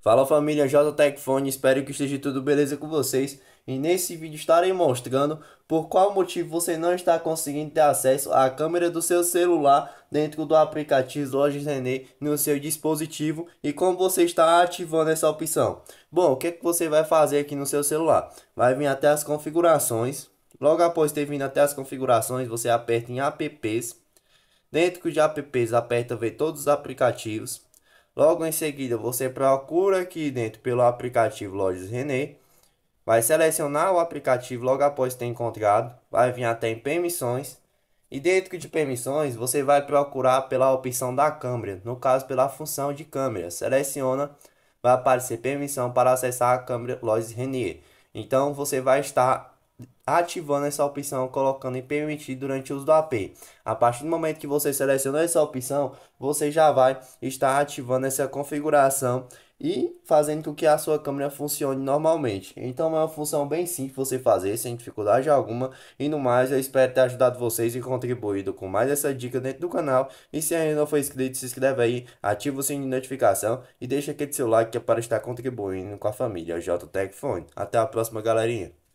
Fala família JTEC espero que esteja tudo beleza com vocês e nesse vídeo estarei mostrando por qual motivo você não está conseguindo ter acesso à câmera do seu celular dentro do aplicativo Lojas Renê no seu dispositivo e como você está ativando essa opção. Bom, o que, é que você vai fazer aqui no seu celular? Vai vir até as configurações, logo após ter vindo até as configurações você aperta em apps, dentro de apps aperta ver todos os aplicativos, Logo em seguida, você procura aqui dentro pelo aplicativo Lojas Renê. Vai selecionar o aplicativo logo após ter encontrado. Vai vir até em permissões. E dentro de permissões, você vai procurar pela opção da câmera. No caso, pela função de câmera. Seleciona. Vai aparecer permissão para acessar a câmera Lojas Renê. Então, você vai estar ativando essa opção colocando em permitir durante o uso do AP. A partir do momento que você selecionou essa opção, você já vai estar ativando essa configuração e fazendo com que a sua câmera funcione normalmente. Então é uma função bem simples você fazer, sem dificuldade alguma. E no mais, eu espero ter ajudado vocês e contribuído com mais essa dica dentro do canal. E se ainda não for inscrito, se inscreve aí, ativa o sininho de notificação e deixa aquele seu like que é para estar contribuindo com a família JTech Phone. Até a próxima, galerinha!